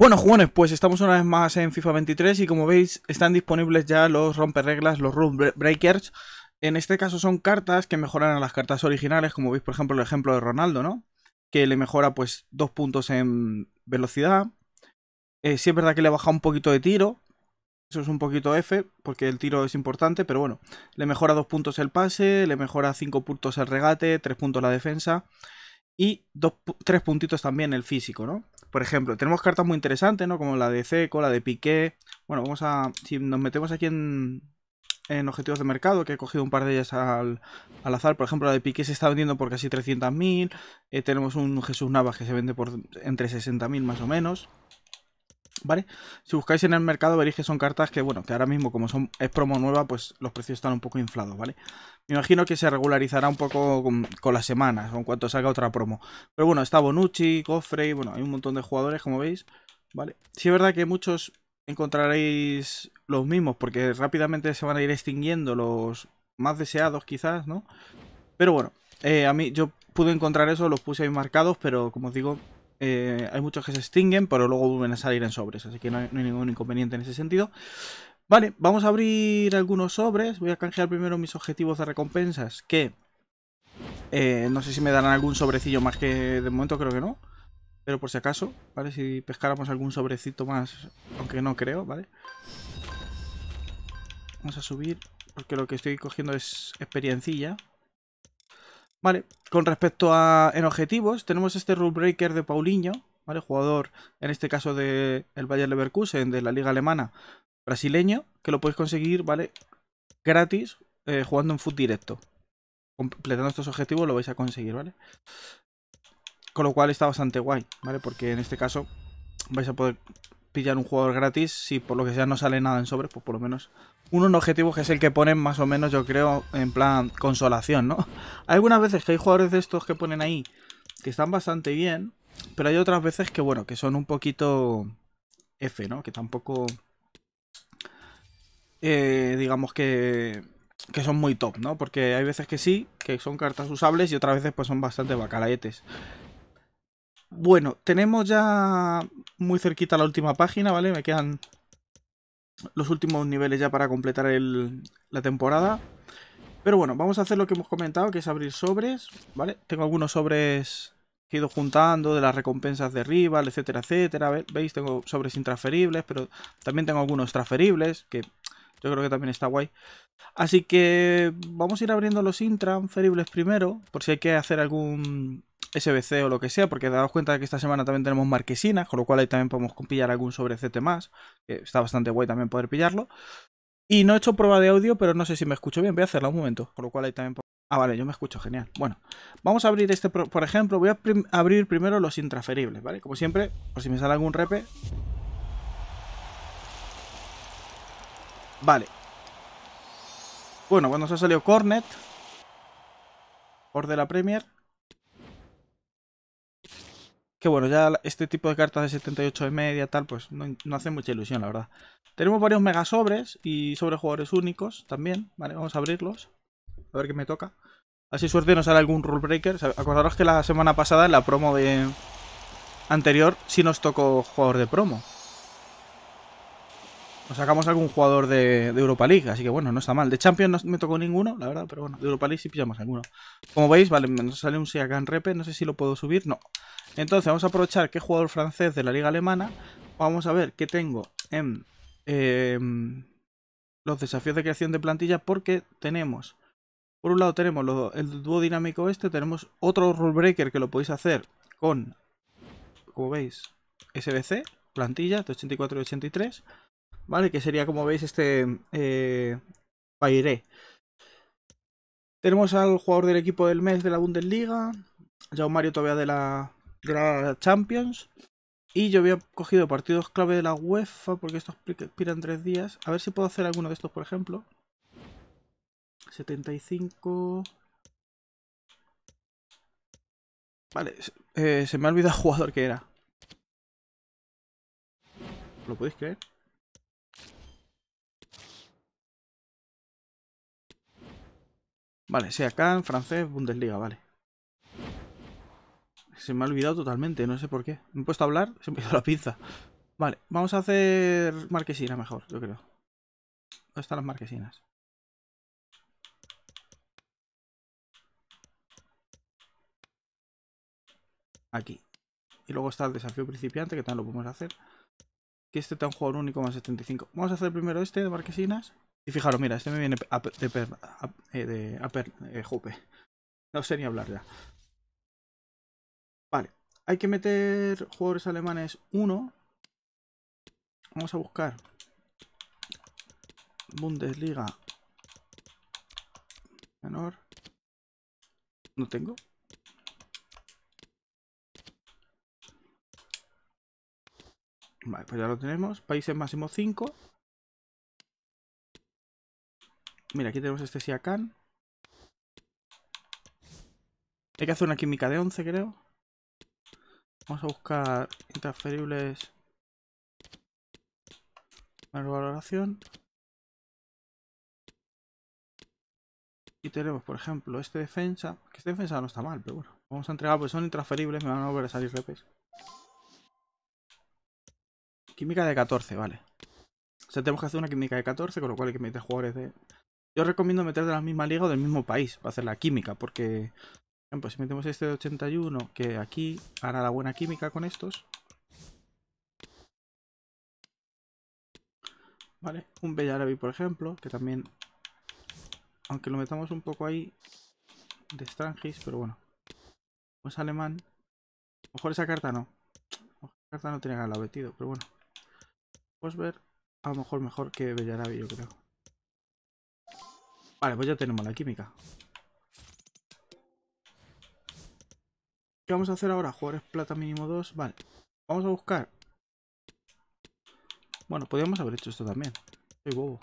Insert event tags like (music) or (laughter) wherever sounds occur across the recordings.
Bueno, jugones, pues estamos una vez más en FIFA 23 y como veis están disponibles ya los reglas, los rule breakers. En este caso son cartas que mejoran a las cartas originales, como veis por ejemplo el ejemplo de Ronaldo, ¿no? Que le mejora pues dos puntos en velocidad. Eh, es verdad que le baja un poquito de tiro, eso es un poquito F, porque el tiro es importante, pero bueno, le mejora dos puntos el pase, le mejora cinco puntos el regate, tres puntos la defensa y tres puntitos también el físico, ¿no? Por ejemplo, tenemos cartas muy interesantes, ¿no? Como la de Seco, la de Piqué. Bueno, vamos a... Si nos metemos aquí en, objetivos de mercado, que he cogido un par de ellas al, al azar. Por ejemplo, la de Piqué se está vendiendo por casi 300.000. Eh, tenemos un Jesús Navas que se vende por entre 60.000 más o menos. ¿Vale? Si buscáis en el mercado veréis que son cartas que, bueno, que ahora mismo como son, es promo nueva, pues los precios están un poco inflados, ¿vale? Me imagino que se regularizará un poco con, las semanas, o con cuanto salga otra promo. Pero bueno, está Bonucci, Goffrey, bueno, hay un montón de jugadores, como veis, ¿vale? Sí es verdad que muchos encontraréis los mismos, porque rápidamente se van a ir extinguiendo los más deseados quizás, ¿no? Pero bueno, eh, a mí yo pude encontrar eso, los puse ahí marcados, pero como os digo, eh, hay muchos que se extinguen, pero luego vuelven a salir en sobres, así que no hay, ningún inconveniente en ese sentido. Vale, vamos a abrir algunos sobres. Voy a canjear primero mis objetivos de recompensas, que eh, no sé si me darán algún sobrecillo más que de momento creo que no. Pero por si acaso, ¿vale? Si pescáramos algún sobrecito más, aunque no creo, ¿vale? Vamos a subir, porque lo que estoy cogiendo es experiencilla. Vale, con respecto a en objetivos, tenemos este rule breaker de Paulinho, ¿vale? Jugador, en este caso de el Leverkusen, de la liga alemana, brasileño, que lo podéis conseguir, ¿vale? Gratis, eh, jugando en foot directo. Completando estos objetivos lo vais a conseguir, ¿vale? Con lo cual está bastante guay, ¿vale? Porque en este caso vais a poder pillar un jugador gratis. Si por lo que sea no sale nada en sobres, pues por lo menos un objetivos que es el que ponen más o menos, yo creo, en plan consolación, ¿no? Hay (laughs) algunas veces que hay jugadores de estos que ponen ahí que están bastante bien, pero hay otras veces que, bueno, que son un poquito F, ¿no? Que tampoco... Eh, digamos que, que son muy top, ¿no? Porque hay veces que sí, que son cartas usables y otras veces pues son bastante bacalaetes. Bueno, tenemos ya muy cerquita la última página, ¿vale? Me quedan los últimos niveles ya para completar la temporada. Pero bueno, vamos a hacer lo que hemos comentado, que es abrir sobres, ¿vale? Tengo algunos sobres que he ido juntando de las recompensas de rival, etcétera, etcétera. ¿Veis? Tengo sobres intransferibles, pero también tengo algunos transferibles, que yo creo que también está guay. Así que vamos a ir abriendo los intransferibles primero, por si hay que hacer algún SBC o lo que sea, porque dado cuenta que esta semana también tenemos Marquesina, con lo cual ahí también podemos pillar algún sobre CT más, que está bastante guay también poder pillarlo. Y no he hecho prueba de audio, pero no sé si me escucho bien, voy a hacerla un momento, con lo cual ahí también... Ah, vale, yo me escucho, genial. Bueno, vamos a abrir este, por ejemplo, voy a abrir primero los intraferibles, ¿vale? Como siempre, por si me sale algún repe... Vale. Bueno, cuando se ha salido Cornet, por de la Premier... Que bueno, ya este tipo de cartas de 78 de media, tal, pues no, hace mucha ilusión, la verdad. Tenemos varios mega sobres y sobre jugadores únicos también. Vale, vamos a abrirlos. A ver qué me toca. Así suerte nos sale algún rule breaker. Acordaros que la semana pasada, en la promo de anterior, sí nos tocó jugador de promo o sacamos algún jugador de, Europa League, así que bueno, no está mal. De Champions no me tocó ninguno, la verdad, pero bueno, de Europa League sí pillamos alguno. Como veis, vale, nos sale un Siakan Repe, no sé si lo puedo subir, no. Entonces vamos a aprovechar que jugador francés de la liga alemana. Vamos a ver qué tengo en em, los desafíos de creación de plantilla porque tenemos... Por un lado tenemos el dúo dinámico este, tenemos otro rule breaker que lo podéis hacer con, como veis, SBC, plantilla de 84 y 83. ¿vale? Que sería, como veis, este eh, Tenemos al jugador del equipo del mes de la Bundesliga, Jaume Mario todavía de la, Champions. Y yo había cogido partidos clave de la UEFA, porque estos expiran tres días. A ver si puedo hacer alguno de estos, por ejemplo. 75... Vale, eh, se me ha olvidado el jugador que era. ¿Lo podéis creer? Vale, sea acá en francés, Bundesliga, vale. Se me ha olvidado totalmente, no sé por qué. Me he puesto a hablar, se me ha ido la pinza. Vale, vamos a hacer marquesina mejor, yo creo. ¿Dónde están las marquesinas? Aquí. Y luego está el desafío principiante, que tal lo podemos hacer. Que este está un jugador único más 75. Vamos a hacer primero este de marquesinas. Y fijaros, mira, este me viene a, de, per, eh, eh, No sé ni hablar ya. Vale, hay que meter jugadores alemanes 1. Vamos a buscar Bundesliga menor. No tengo. Vale, pues ya lo tenemos. Países máximo 5. Mira, aquí tenemos este Siakan. Hay que hacer una química de 11, creo. Vamos a buscar interferibles. Menos valoración. Y tenemos, por ejemplo, este defensa. Que este defensa no está mal, pero bueno. Vamos a entregar, porque son intransferibles, me van a volver a salir repes. Química de 14, vale. O sea, tenemos que hacer una química de 14, con lo cual hay que meter jugadores de yo recomiendo meter de la misma liga o del mismo país para hacer la química, porque, por ejemplo, si metemos este de 81, que aquí hará la buena química con estos. Vale, un Bellarabi, por ejemplo, que también, aunque lo metamos un poco ahí, de Strangis, pero bueno. Pues alemán. A lo Mejor esa carta no. esa carta no tiene nada metido, pero bueno. Pues ver, a lo mejor mejor que Bellarabi, yo creo. Vale, pues ya tenemos la química. ¿Qué vamos a hacer ahora? es plata mínimo 2. Vale. Vamos a buscar. Bueno, podríamos haber hecho esto también. Soy bobo.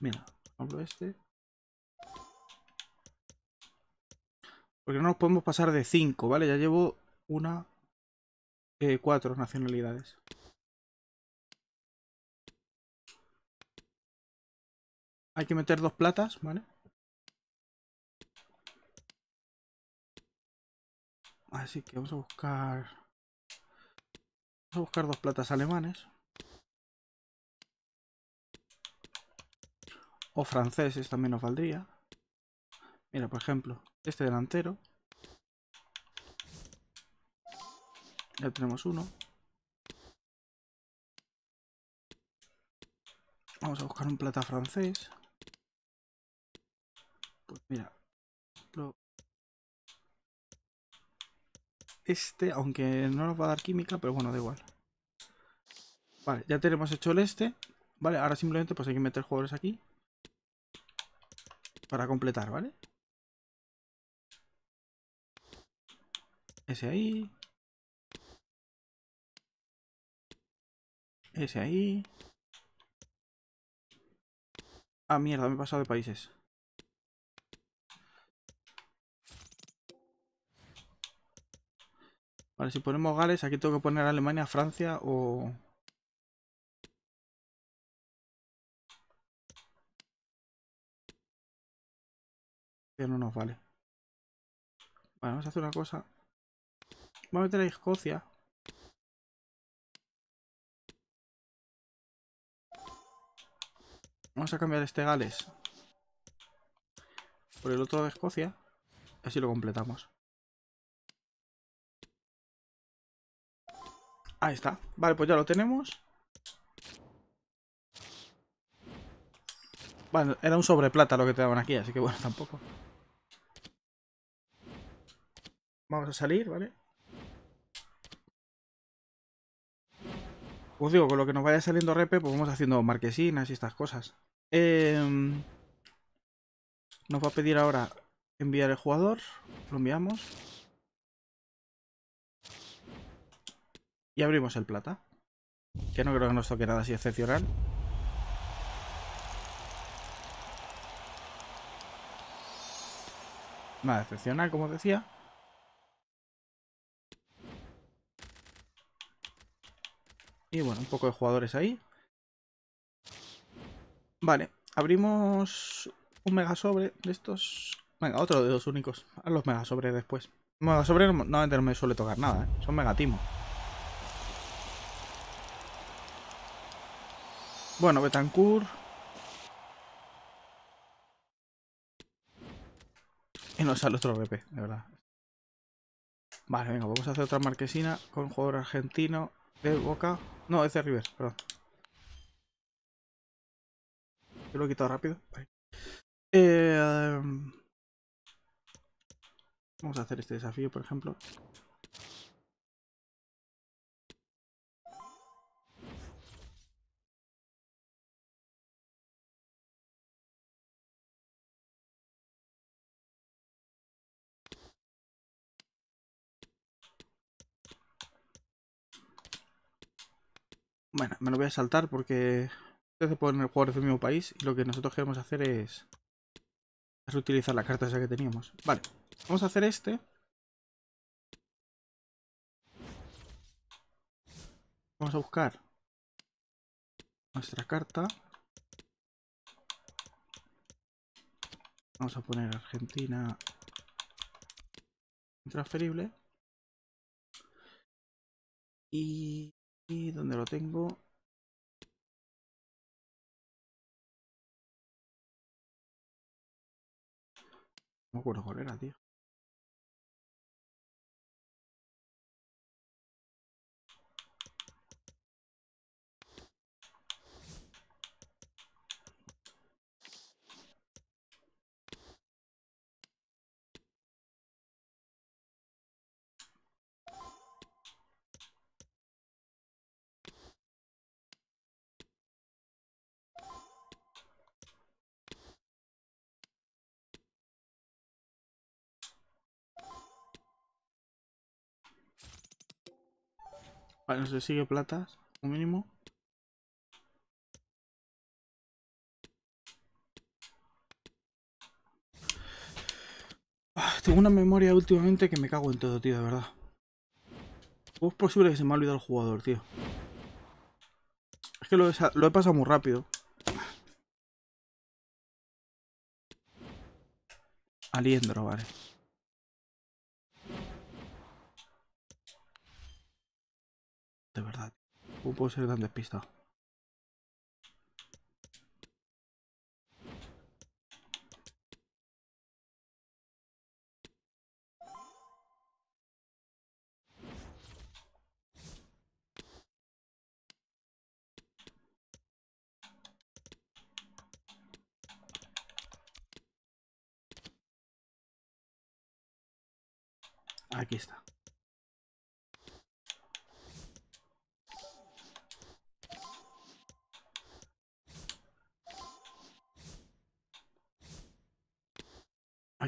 Mira, hablo este. Porque no nos podemos pasar de 5, ¿vale? Ya llevo una... Eh, cuatro nacionalidades. Hay que meter dos platas, ¿vale? Así que vamos a buscar... Vamos a buscar dos platas alemanes. O franceses también nos valdría. Mira, por ejemplo, este delantero. Ya tenemos uno. Vamos a buscar un plata francés. Pues, mira, este, aunque no nos va a dar química, pero bueno, da igual. Vale, ya tenemos hecho el este. Vale, ahora simplemente pues hay que meter jugadores aquí. Para completar, ¿vale? Ese ahí. Ese ahí. Ah, mierda, me he pasado de países. si ponemos Gales, aquí tengo que poner Alemania, Francia o... Que no nos vale. Vale, vamos a hacer una cosa. Vamos a meter a Escocia. Vamos a cambiar este Gales por el otro de Escocia. Así lo completamos. Ahí está. Vale, pues ya lo tenemos. Bueno, era un sobre plata lo que te daban aquí, así que bueno, (laughs) tampoco. Vamos a salir, ¿vale? Os digo, con lo que nos vaya saliendo repe, pues vamos haciendo marquesinas y estas cosas. Em, nos va a pedir ahora enviar el jugador. Lo enviamos. Y abrimos el plata. Que no creo que nos toque nada así excepcional. Nada excepcional, como decía. Y bueno, un poco de jugadores ahí. Vale, abrimos un mega sobre de estos. Venga, otro de los únicos. A los mega sobre después. Mega sobre no me suele tocar nada, ¿eh? son megatimos. Bueno, Betancourt. Y nos sale otro BP, de verdad. Vale, venga, vamos a hacer otra marquesina con jugador argentino de Boca. No, es de River, perdón. Yo lo he quitado rápido. Eh, um, vamos a hacer este desafío, por ejemplo. Bueno, me lo voy a saltar porque ustedes se jugar desde del mismo país y lo que nosotros queremos hacer es reutilizar la carta esa que teníamos. Vale, vamos a hacer este. Vamos a buscar nuestra carta. Vamos a poner Argentina intransferible. Y ¿Y donde lo tengo? No me acuerdo cuál era, tío. Vale, no se sigue platas, un mínimo. Ah, tengo una memoria últimamente que me cago en todo, tío, de verdad. ¿Cómo es posible que se me ha olvidado el jugador, tío? Es que lo he, lo he pasado muy rápido. Aliendro, vale. De verdad. ¿Cómo puedo ser tan despistado? Aquí está.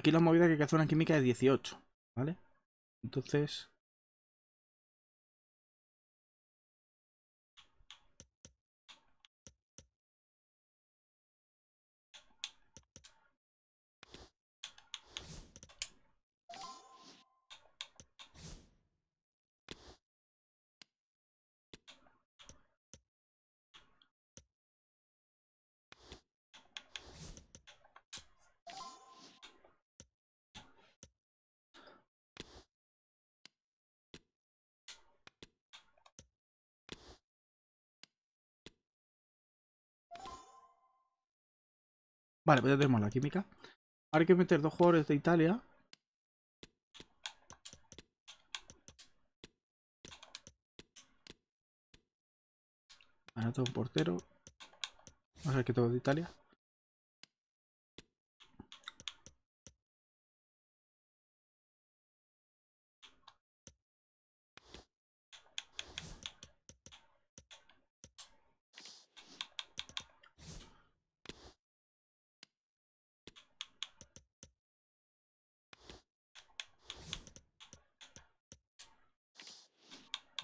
aquí la movida que hace una química es 18, ¿vale? Entonces, Vale, pues ya tenemos la química. Ahora hay que meter dos jugadores de Italia. tengo un portero. Vamos a ver qué tengo de Italia.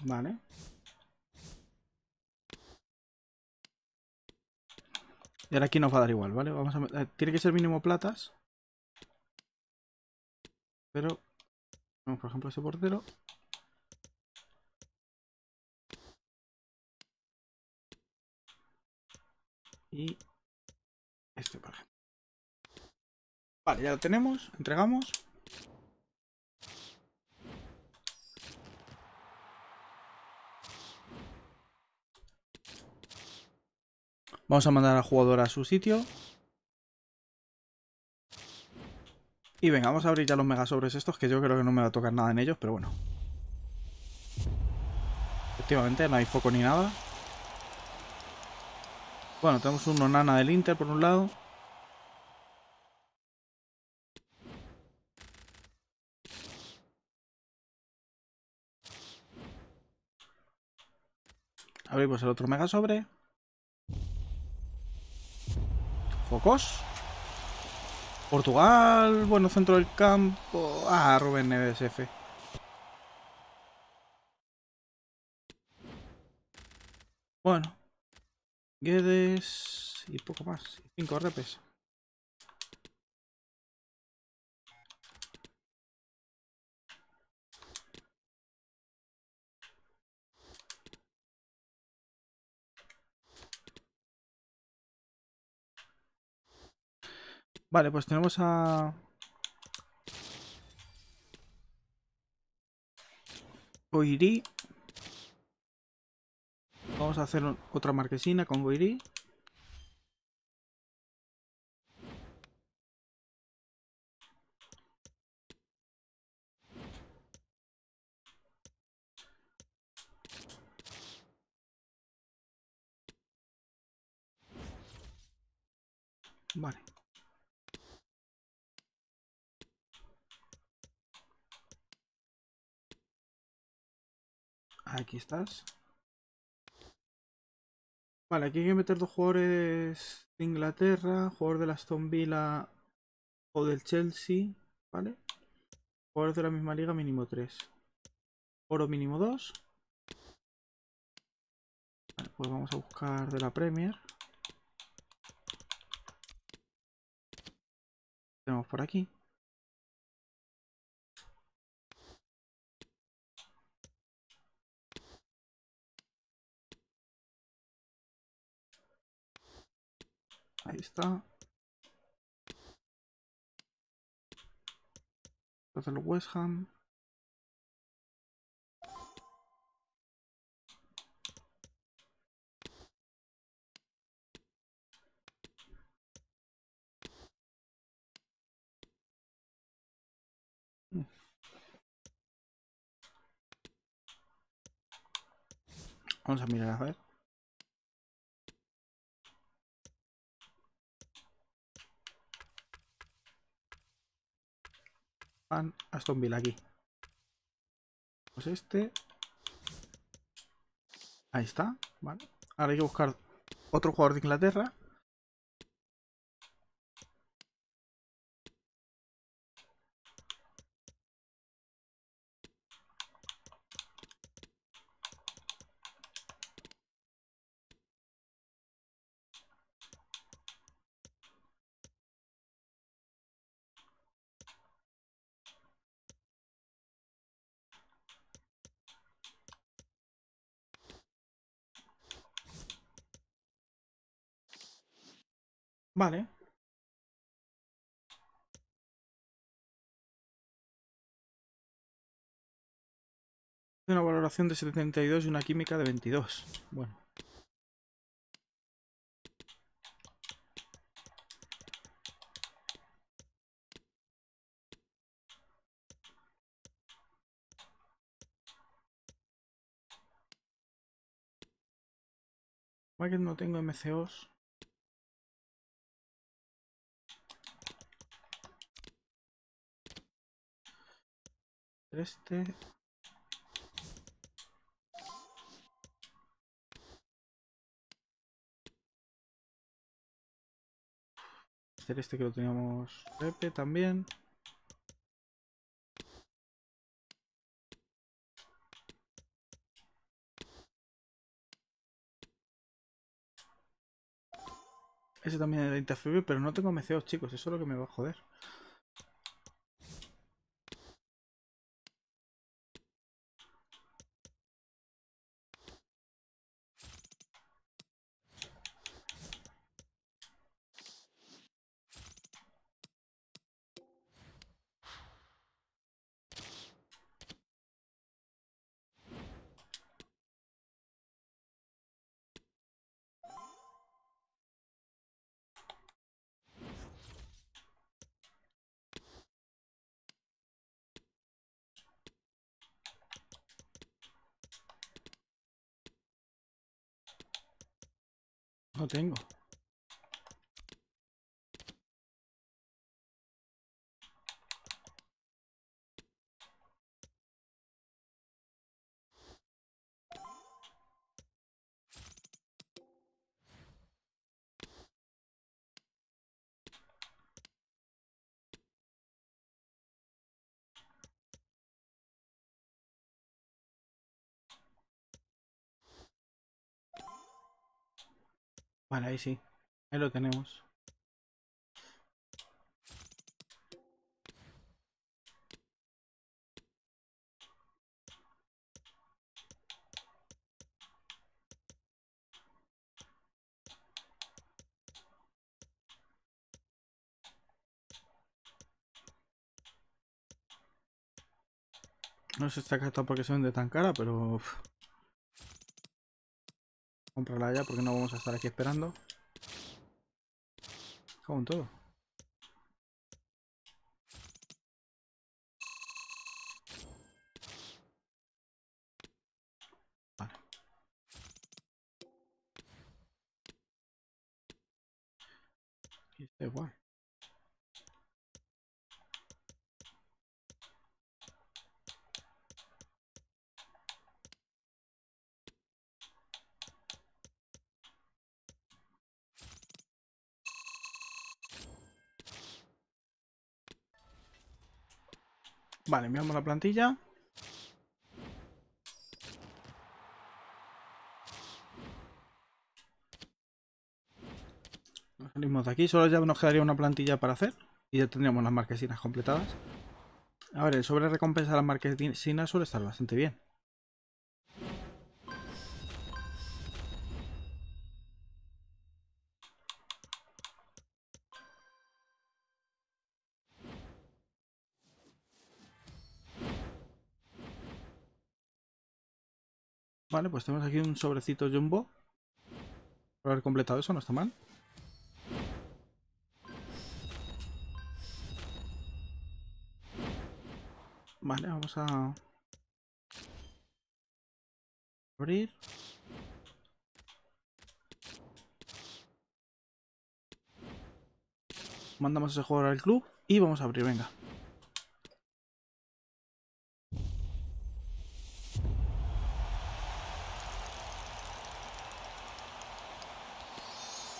Vale. Y ahora aquí nos va a dar igual, ¿vale? Vamos a... Eh, tiene que ser mínimo platas. Pero... Vamos, por ejemplo, ese portero. Y... Este, por ejemplo. Vale, ya lo tenemos. Entregamos. Vamos a mandar al jugador a su sitio. Y venga, vamos a abrir ya los megasobres estos, que yo creo que no me va a tocar nada en ellos, pero bueno. Efectivamente, no hay foco ni nada. Bueno, tenemos uno nana del Inter por un lado. Abrimos el otro mega sobre. pocos. Portugal, bueno, centro del campo. Ah, Rubén Neves Bueno. Guedes y poco más. 5 repes. Vale, pues tenemos a... Goiri. Vamos a hacer otra marquesina con Goiri. Vale. Aquí estás. Vale, aquí hay que meter dos jugadores de Inglaterra, jugador la Aston Villa o del Chelsea, ¿vale? Jugadores de la misma liga, mínimo 3. Oro mínimo 2. pues vamos a buscar de la Premier. Tenemos por aquí. Ahí está. Tras el West Ham. Vamos a mirar a ver. A Aston Villa aquí. Pues este. Ahí está, ¿vale? Ahora hay que buscar otro jugador de Inglaterra. Vale. Una valoración de 72 y una química de 22. Bueno. que no tengo MCOs. Este. este que lo teníamos Pepe también. Ese también era de pero no tengo meceos, chicos. Eso es lo que me va a joder. tengo. Vale, ahí sí. Ahí lo tenemos. No sé está carta porque son de tan cara, pero... Comprarla ya porque no vamos a estar aquí esperando. Con todo. Vale. está Vale, enviamos la plantilla. Lo salimos de aquí, solo ya nos quedaría una plantilla para hacer y ya tendríamos las marquesinas completadas. A ver, sobre recompensa de las marquesinas suele estar bastante bien. Vale, pues tenemos aquí un sobrecito jumbo. Por haber completado eso, no está mal. Vale, vamos a... Abrir. Mandamos ese jugador al club y vamos a abrir, venga.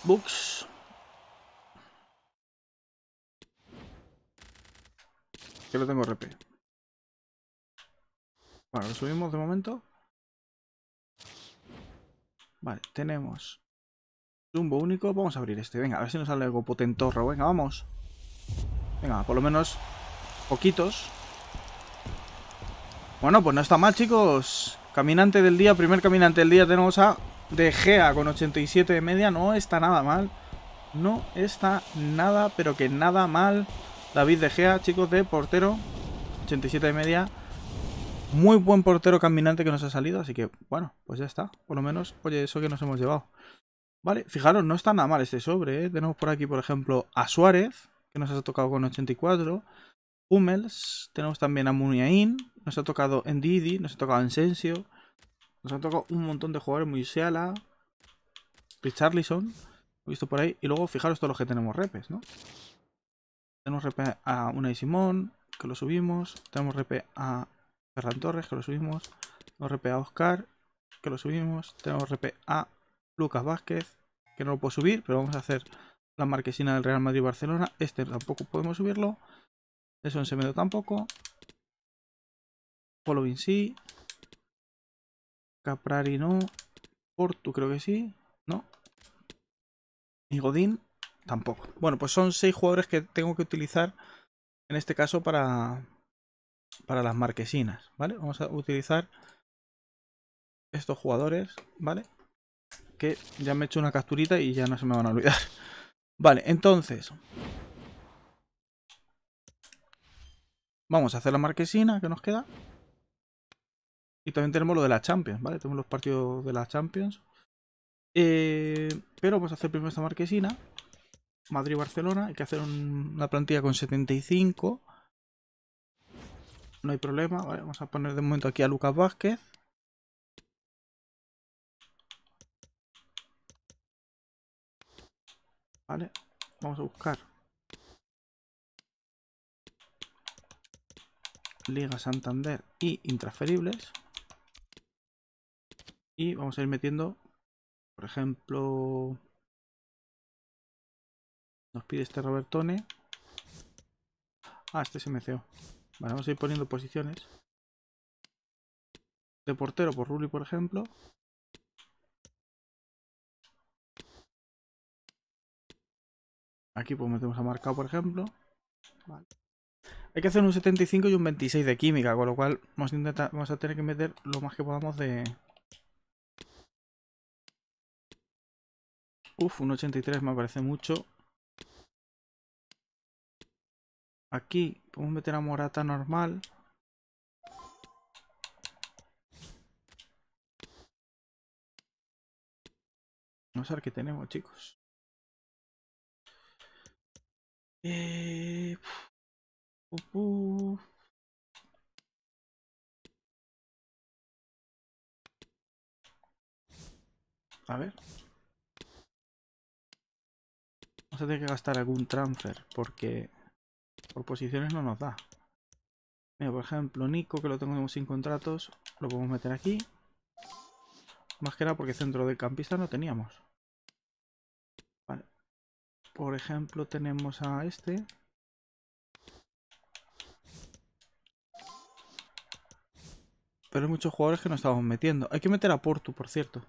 Books. Que lo tengo RP. Bueno, lo subimos de momento. Vale, tenemos Zumbo único. Vamos a abrir este. Venga, a ver si nos sale algo potentorro. Venga, vamos. Venga, por lo menos poquitos. Bueno, pues no está mal, chicos. Caminante del día, primer caminante del día tenemos a de Gea con 87 de media no está nada mal. No está nada, pero que nada mal. David de Gea, chicos, de portero. 87 de media. Muy buen portero caminante que nos ha salido. Así que, bueno, pues ya está. Por lo menos, oye, eso que nos hemos llevado. Vale, fijaros, no está nada mal este sobre. ¿eh? Tenemos por aquí, por ejemplo, a Suárez, que nos ha tocado con 84. Hummels, tenemos también a Muniain, nos ha tocado en Didi, nos ha tocado en Sensio, nos han tocado un montón de jugadores. Muy Seala, Richarlison, he visto por ahí. Y luego fijaros todos los que tenemos repes, ¿no? Tenemos rep a Unai Simón, que lo subimos. Tenemos rep a Ferran Torres, que lo subimos. Tenemos rep a Oscar, que lo subimos. Tenemos rep a Lucas Vázquez, que no lo puedo subir, pero vamos a hacer la marquesina del Real Madrid-Barcelona. Este tampoco podemos subirlo. Eso en Semedo tampoco. Following sí. Caprari no. Portu creo que sí. No. Y Godín tampoco. Bueno, pues son seis jugadores que tengo que utilizar en este caso para, para las marquesinas, ¿vale? Vamos a utilizar estos jugadores, ¿vale? Que ya me he hecho una capturita y ya no se me van a olvidar. (laughs) Vale, entonces... Vamos a hacer la marquesina que nos queda. Y también tenemos lo de la Champions, ¿vale? Tenemos los partidos de la Champions. Eh, pero vamos pues, a hacer primero esta marquesina. Madrid-Barcelona. Hay que hacer una plantilla con 75. No hay problema. Vale, vamos a poner de momento aquí a Lucas Vázquez. Vale, vamos a buscar. Liga Santander y intransferibles. Y vamos a ir metiendo, por ejemplo, nos pide este Robertone. Ah, este se MCO. Vale, vamos a ir poniendo posiciones. De portero por Rulli, por ejemplo. Aquí pues metemos a marcado, por ejemplo. Hay que hacer un 75 y un 26 de química, con lo cual vamos a tener que meter lo más que podamos de, Uf, un 83 me parece mucho. Aquí podemos meter a Morata normal. Vamos a ver qué tenemos, chicos. Eh... A ver. Vamos a tener que gastar algún transfer porque por posiciones no nos da. por ejemplo, Nico, que lo tengo sin contratos, lo podemos meter aquí. Más que nada porque centro de campista no teníamos. Por ejemplo, tenemos a este. Pero hay muchos jugadores que no estamos metiendo. Hay que meter a Porto por cierto.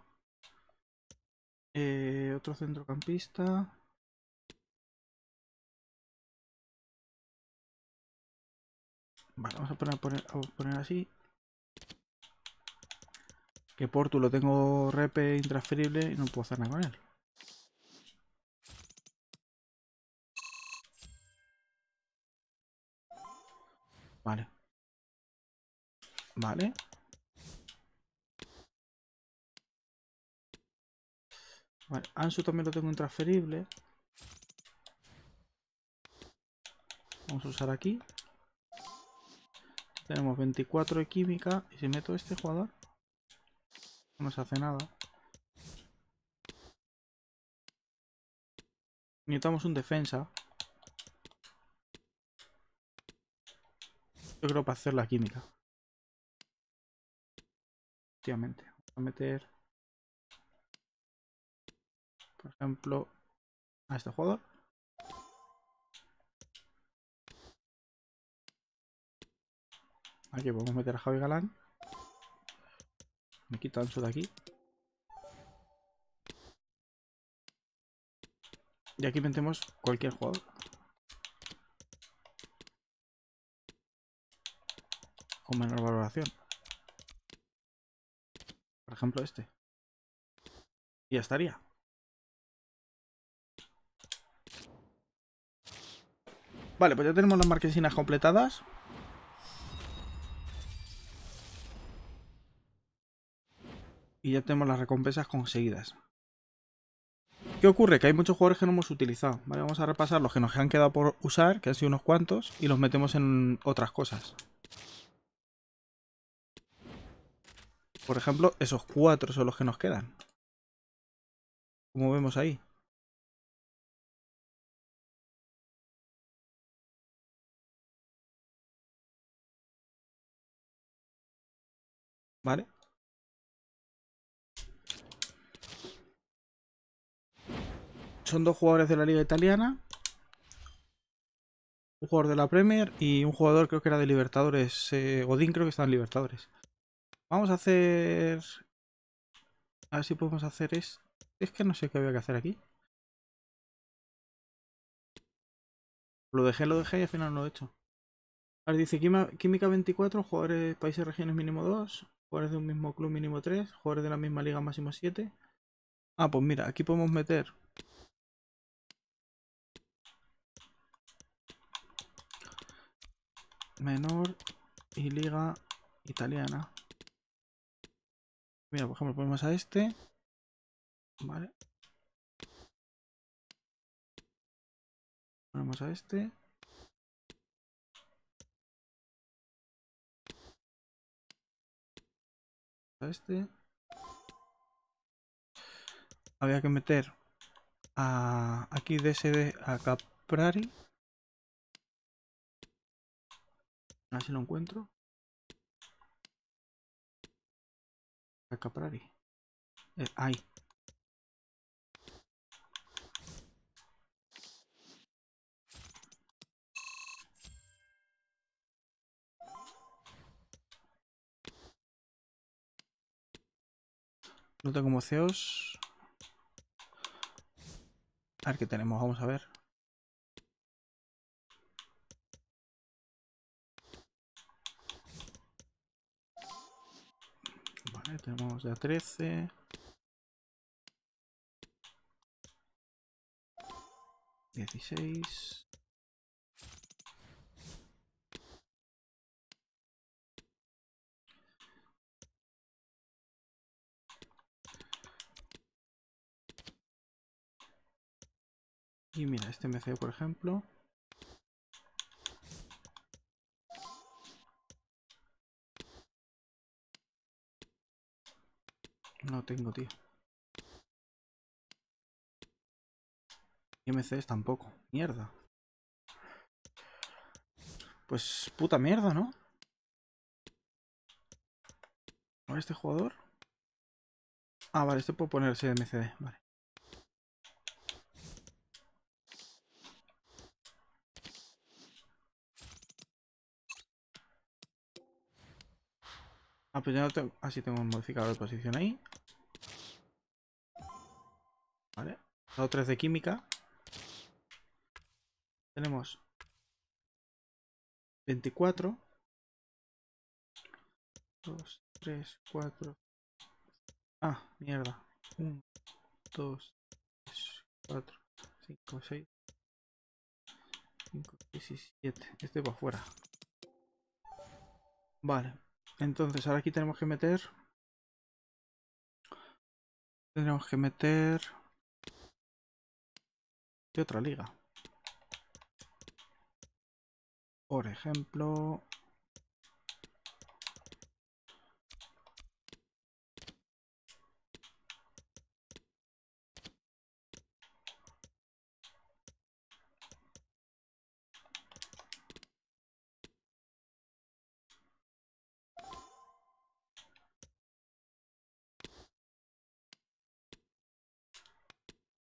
Eh, otro centrocampista. Vale, vamos a poner, así. Que Portu lo tengo repe intransferible y no puedo hacer nada con él. Vale. Vale. Vale, Ansu también lo tengo intransferible. Vamos a usar aquí. Tenemos 24 de química. Y si meto a este jugador, no se hace nada. Necesitamos un defensa. Yo creo para hacer la química. Efectivamente. Vamos a meter... Por ejemplo, a este jugador. Aquí podemos meter a Javi Galán. Me quito ancho de aquí. Y aquí metemos cualquier jugador. Con menor valoración. Por ejemplo este. Y ya estaría. Vale, pues ya tenemos las marquesinas completadas. y ya tenemos las recompensas conseguidas. ¿Qué ocurre? Que hay muchos jugadores que no hemos utilizado. ¿vale? Vamos a repasar los que nos han quedado por usar, que han sido unos cuantos, y los metemos en otras cosas. Por ejemplo, esos cuatro son los que nos quedan. Como vemos ahí. ¿Vale? son dos jugadores de la liga italiana, un jugador de la Premier y un jugador creo que era de Libertadores, eh, Odín, creo que está en Libertadores. Vamos a hacer... A ver si podemos hacer esto. Es que no sé qué había que hacer aquí. Lo dejé, lo dejé y al final no lo he hecho. A dice Química 24, jugadores países regiones mínimo 2, jugadores de un mismo club mínimo 3, jugadores de la misma liga máximo 7. Ah, pues mira, aquí podemos meter menor y liga italiana. Mira, por ejemplo, ponemos a este. Vale. Ponemos a este. A este. Había que meter a aquí DSD a Caprari. A ah, ver si lo encuentro. Caprari. Eh, ahí. Nota como CEOs. A ver qué tenemos, vamos a ver. tenemos ya 13. Dieciséis. Y mira, este MC por ejemplo. No tengo, tío. Y MCs tampoco. Mierda. Pues puta mierda, ¿no? A este jugador. Ah, vale, este puedo ponerse MCD, vale. Ah, pues ya no tengo... Ah, tengo un modificador de posición ahí. Vale. otra es de química. Tenemos 24. 2, 3, 4. Ah, mierda. 1, 2, 3, 4, 5, 6. 5, 6, 7. Este va afuera. Vale. Entonces, ahora aquí tenemos que meter... Tenemos que meter de otra liga. Por ejemplo...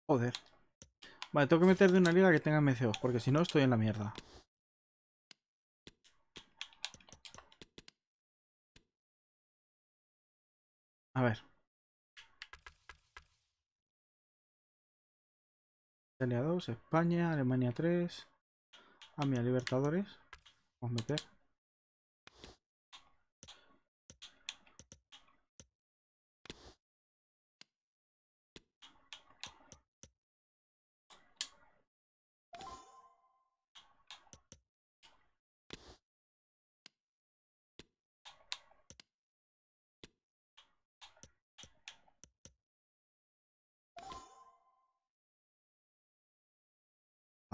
Joder. Vale, tengo que meter de una liga que tenga MCOs, porque si no estoy en la mierda. A ver. Italia 2, España, Alemania 3. AMIA ah, Libertadores. Vamos a meter.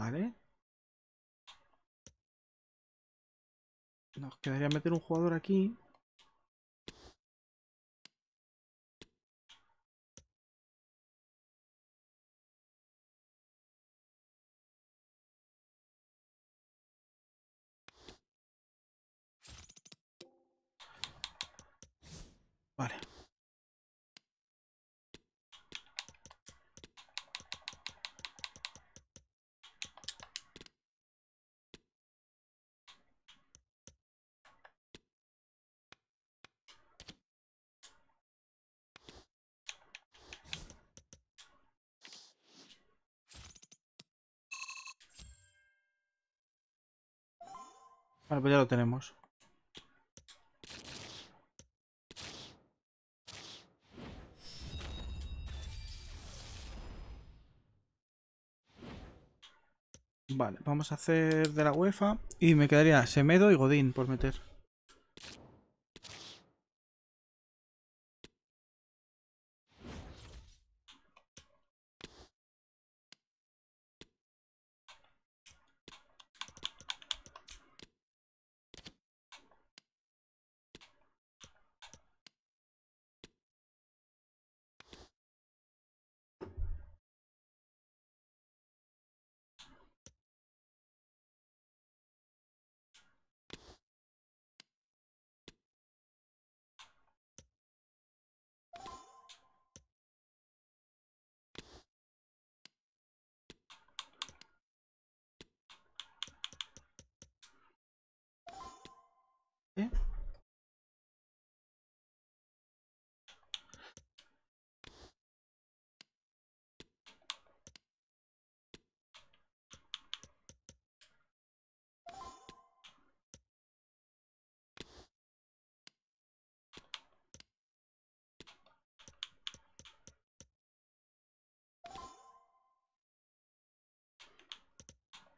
Vale. Nos quedaría meter un jugador aquí. Vale, pues ya lo tenemos. Vale, vamos a hacer de la UEFA y me quedaría Semedo y Godín por meter.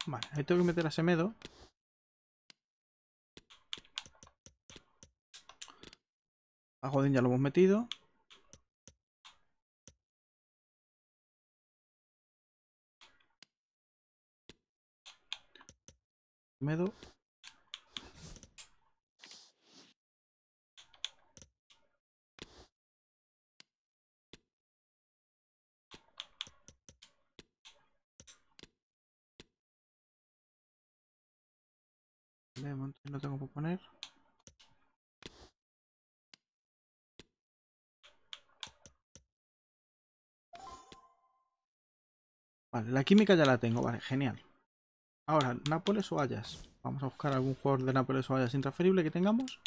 Vale, ahí tengo que meter a Semedo. A jodín ya lo hemos metido. Semedo. De no tengo por poner. Vale, la química ya la tengo, vale, genial. Ahora, Nápoles o Ayas? Vamos a buscar algún jugador de Nápoles o Ayas intransferible que tengamos.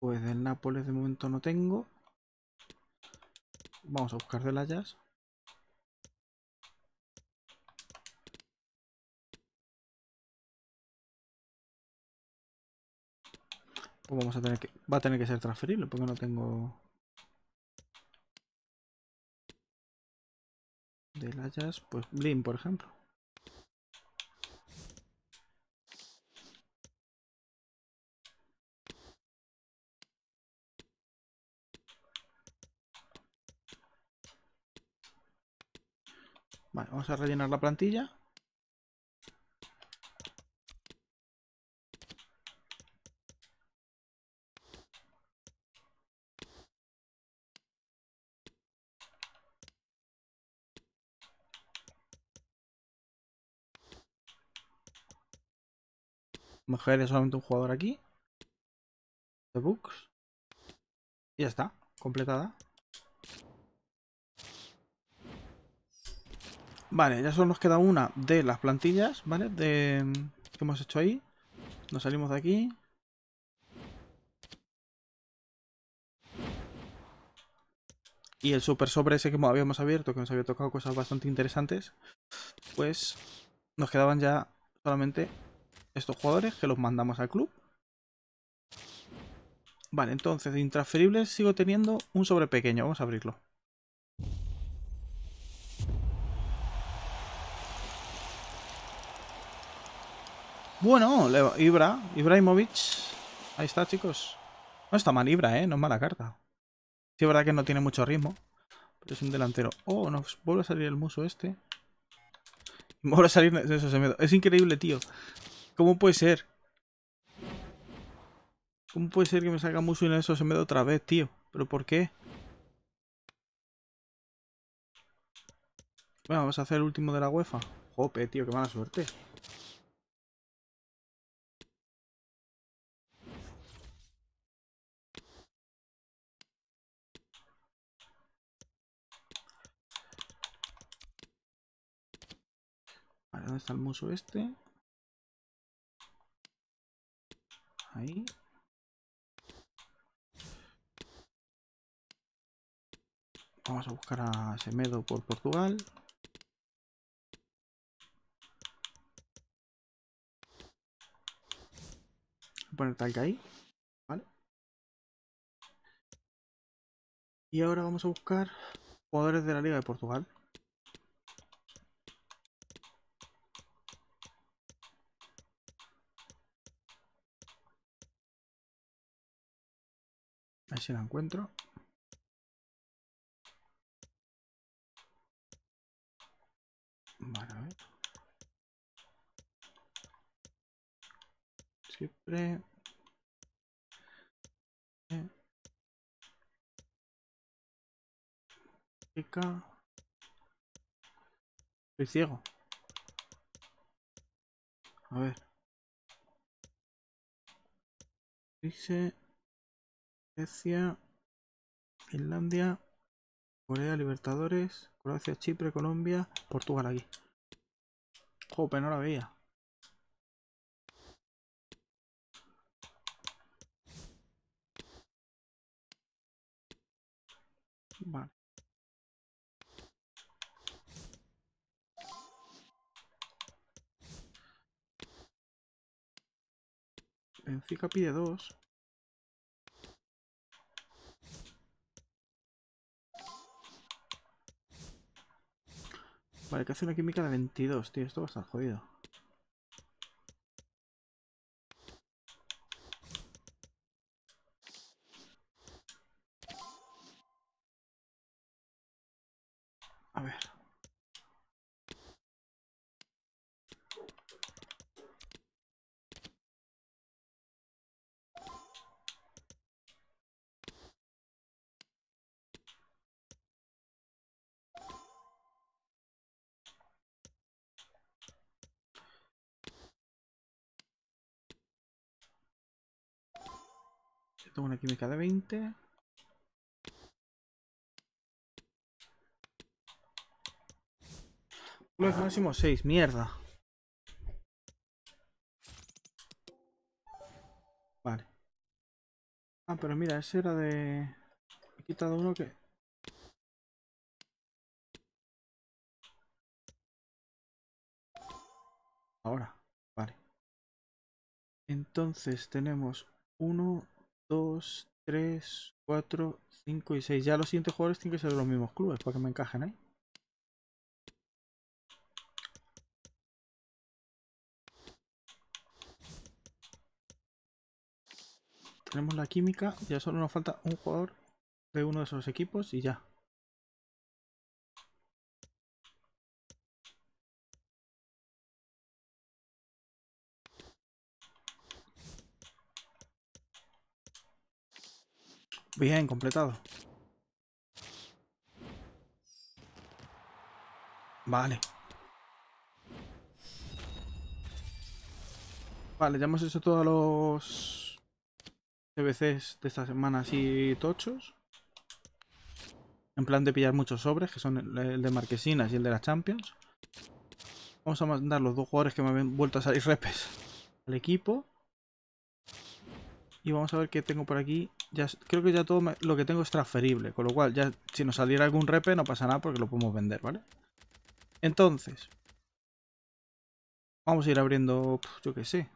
Pues del Nápoles de momento no tengo. Vamos a buscar del Ayas Pues vamos a tener que... Va a tener que ser transferible porque no tengo... De layas, pues Blin, por ejemplo. Vale, vamos a rellenar la plantilla. Mujeres, solamente un jugador aquí. The Books. Y ya está, completada. Vale, ya solo nos queda una de las plantillas, ¿vale? De que hemos hecho ahí. Nos salimos de aquí. Y el super sobre ese que habíamos abierto, que nos había tocado cosas bastante interesantes, pues nos quedaban ya solamente estos jugadores que los mandamos al club. Vale, entonces de intransferibles sigo teniendo un sobre pequeño. Vamos a abrirlo. Bueno, Ibra, Ibrahimovic. Ahí está, chicos. No está mal Ibra, ¿eh? No es mala carta. Sí, es verdad que no tiene mucho ritmo. Pero es un delantero. Oh, nos vuelve a salir el muso este. (laughs) vuelve a salir miedo. Es increíble, tío. ¿Cómo puede ser? ¿Cómo puede ser que me salga y en eso se me da otra vez, tío? ¿Pero por qué? Bueno, vamos a hacer el último de la UEFA. Jope, tío, qué mala suerte. Vale, ¿dónde está el muso este? Ahí. Vamos a buscar a Semedo por Portugal. Voy a poner tal que ahí. ¿Vale? Y ahora vamos a buscar jugadores de la Liga de Portugal. ver si la encuentro. Vale, a ver. Siempre. Pica. Estoy ciego. A ver. Dice. Grecia, Finlandia Corea Libertadores, Croacia, Chipre, Colombia, Portugal aquí. Jope, no la veía. Vale. pide dos. Vale, que hace una química de 22, tío. Esto va a estar jodido. Tengo una química de 20. Los máximo 6, mierda. Vale. Ah, pero mira, ese era de... He quitado uno que... Ahora, vale. Entonces tenemos uno, 2, 3, 4, 5 y 6. Ya los siguientes jugadores tienen que ser de los mismos clubes para que me encajen ahí. Tenemos la química, ya solo nos falta un jugador de uno de esos equipos y ya. Bien, completado. Vale. Vale, ya hemos hecho todos los CBCs de esta semana así tochos. En plan de pillar muchos sobres, que son el de Marquesinas y el de las Champions. Vamos a mandar los dos jugadores que me han vuelto a salir repes al equipo. Y vamos a ver qué tengo por aquí creo que ya todo lo que tengo es transferible, con lo cual ya si nos saliera algún repe no pasa nada porque lo podemos vender, ¿vale? Entonces, vamos a ir abriendo, yo qué sé,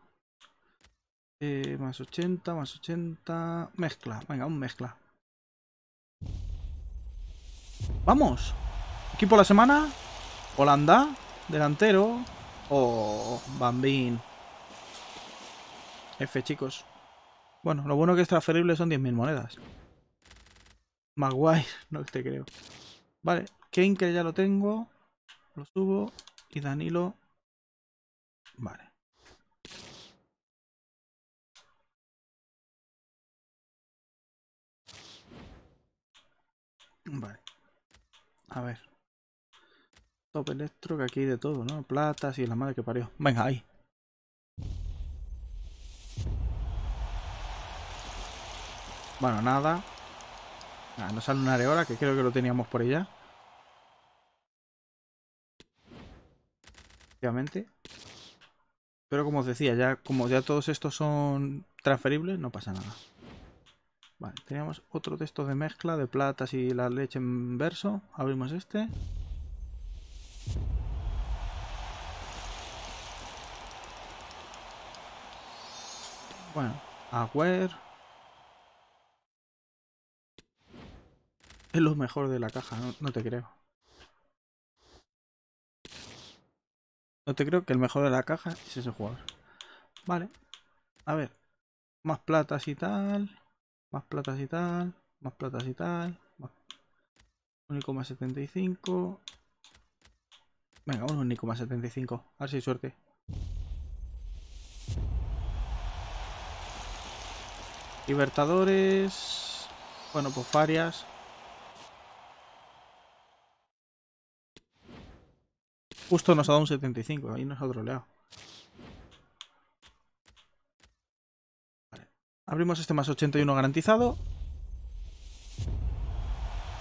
eh, más 80, más 80, mezcla, venga, un mezcla. ¡Vamos! Equipo de la semana, Holanda, delantero, oh, Bambín. F, chicos. Bueno, lo bueno que es transferible son 10.000 monedas. Más (laughs) no te creo. Vale, Kane que ya lo tengo. Lo subo. Y Danilo. Vale. Vale. A ver. Top electro, que aquí hay de todo, ¿no? Platas y la madre que parió. Venga, ahí. Bueno, nada. Ah, nos sale una areola, que creo que lo teníamos por allá. Efectivamente. Pero como os decía, ya como ya todos estos son transferibles, no pasa nada. Vale, teníamos otro de de mezcla de platas y la leche en verso. Abrimos este. Bueno, aware. Es lo mejor de la caja, no, te creo. No te creo que el mejor de la caja es ese jugador. Vale. A ver. Más platas y tal. Más platas y tal. Más platas y tal. 75 Venga, un 1,75. A ver si hay suerte. Libertadores. Bueno, pues varias. Justo nos ha dado un 75, ahí nos ha troleado. Vale. Abrimos este más 81 garantizado.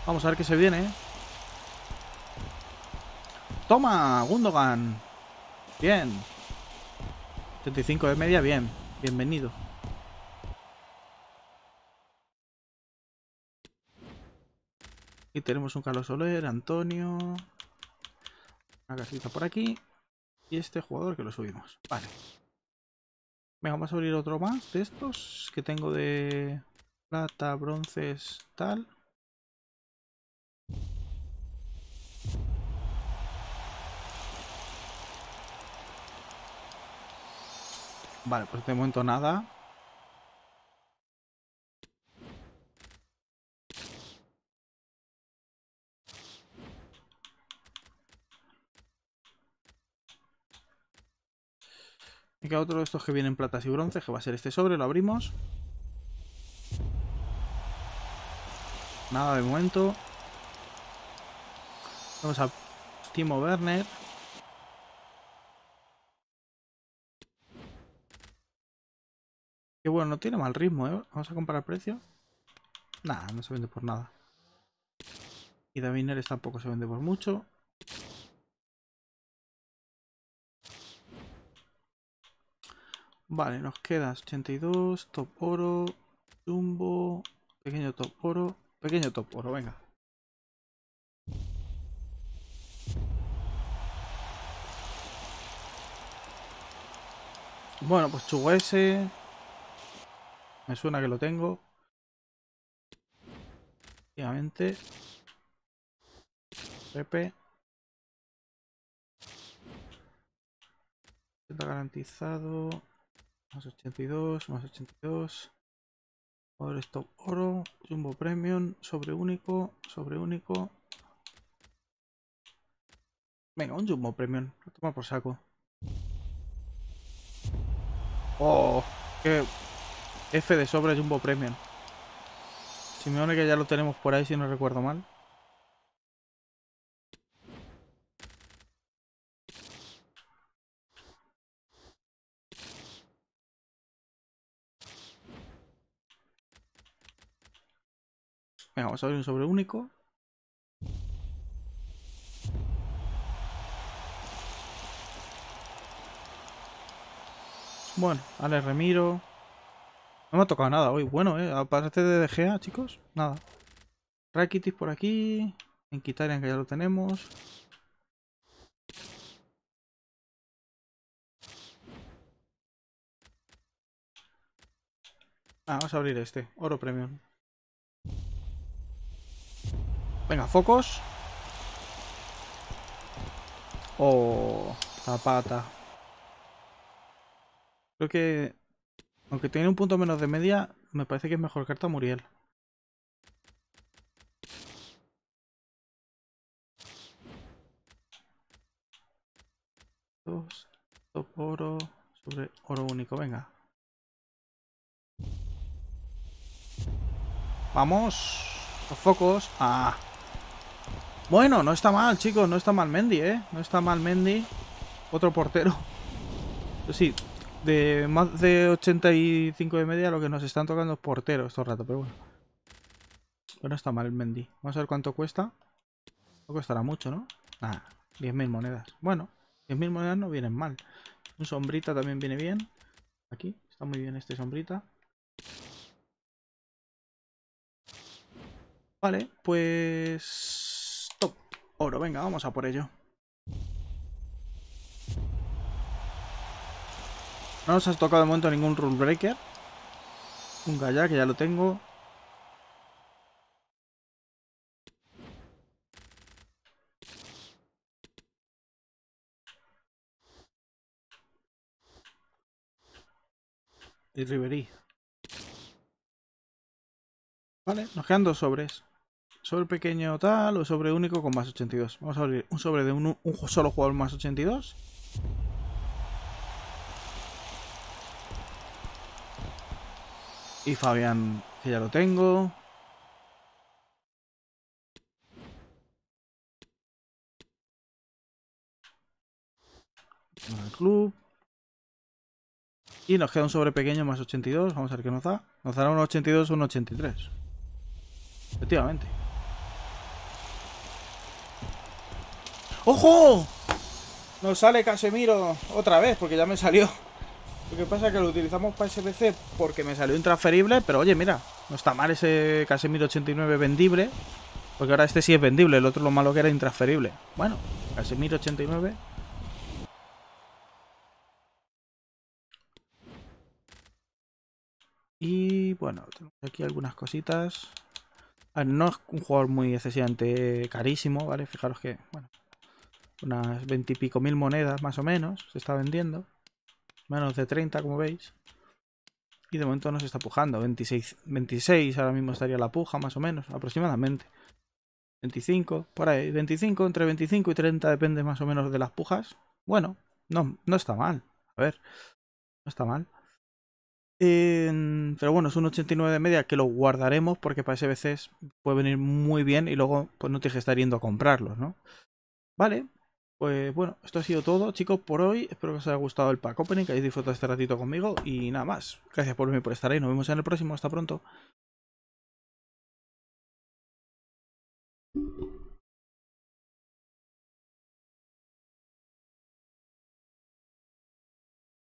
Vamos a ver qué se viene. ¡Toma! Gundogan. Bien. 75 de media, bien. Bienvenido. Y tenemos un Carlos Soler, Antonio, una casita por aquí. Y este jugador que lo subimos. Vale. Venga, vamos a abrir otro más de estos que tengo de plata, bronces, tal. Vale, pues de momento nada. Y queda otro de estos que vienen platas y bronce, que va a ser este sobre, lo abrimos. Nada de momento. Vamos a Timo Werner. Que bueno, no tiene mal ritmo, ¿eh? Vamos a comparar precio. Nada, no se vende por nada. Y Daviner tampoco se vende por mucho. Vale, nos queda 82, top oro, jumbo, pequeño top oro, pequeño top oro, venga. Bueno, pues chugo ese. Me suena que lo tengo. Efectivamente. Pepe. Está garantizado. Más 82, más 82. Ahora stop oro, jumbo premium, sobre único, sobre único. Venga, un jumbo premium, lo toma por saco. Oh, qué F de sobre jumbo premium. Simeone que ya lo tenemos por ahí si no recuerdo mal. Venga, vamos a abrir un sobre único. Bueno, Ale Remiro. No me ha tocado nada hoy. Bueno, eh, aparte de DGA, chicos. Nada. Rakitis por aquí. En Kitarian que ya lo tenemos. Ah, vamos a abrir este. Oro Premium. Venga, focos. Oh, zapata. Creo que... Aunque tiene un punto menos de media, me parece que es mejor carta Muriel. Dos, dos, oro sobre oro único, venga. Vamos. Los focos. Ah. Bueno, no está mal, chicos. No está mal Mendy, ¿eh? No está mal Mendy. Otro portero. Sí, de más de 85 de media lo que nos están tocando es portero estos rato, pero bueno. Pero no está mal el Mendy. Vamos a ver cuánto cuesta. No costará mucho, ¿no? Nada. 10.000 monedas. Bueno, 10.000 monedas no vienen mal. Un sombrita también viene bien. Aquí, está muy bien este sombrita. Vale, pues oro. Venga, vamos a por ello. No nos has tocado de momento ningún rule breaker. Un gallá que ya lo tengo. Y Riverí. Vale, nos quedan dos sobres. Sobre pequeño tal o sobre único con más 82. Vamos a abrir un sobre de un, solo jugador más 82. Y Fabián, que ya lo tengo. El club. Y nos queda un sobre pequeño más 82. Vamos a ver qué nos da. Nos dará un 82 o un 83. Efectivamente. ¡Ojo! Nos sale Casemiro otra vez, porque ya me salió. Lo que pasa es que lo utilizamos para SBC porque me salió intransferible, pero oye, mira, no está mal ese Casemiro 89 vendible. Porque ahora este sí es vendible, el otro lo malo que era intransferible. Bueno, Casemiro 89. Y bueno, tenemos aquí algunas cositas. no es un jugador muy excesivamente carísimo, ¿vale? Fijaros que, bueno, unas veintipico mil monedas más o menos, se está vendiendo, menos de 30 como veis, y de momento no se está pujando, 26, 26 ahora mismo estaría la puja más o menos, aproximadamente, 25, por ahí, 25, entre 25 y 30 depende más o menos de las pujas, bueno, no, no está mal, a ver, no está mal. pero bueno, es un 89 de media que lo guardaremos porque para SBCs puede venir muy bien y luego pues no te que estar yendo a comprarlos, ¿no? Vale, pues bueno, esto ha sido todo, chicos, por hoy. Espero que os haya gustado el pack opening, que hayáis disfrutado este ratito conmigo. Y nada más. Gracias por, venir, por estar ahí. Nos vemos en el próximo. Hasta pronto.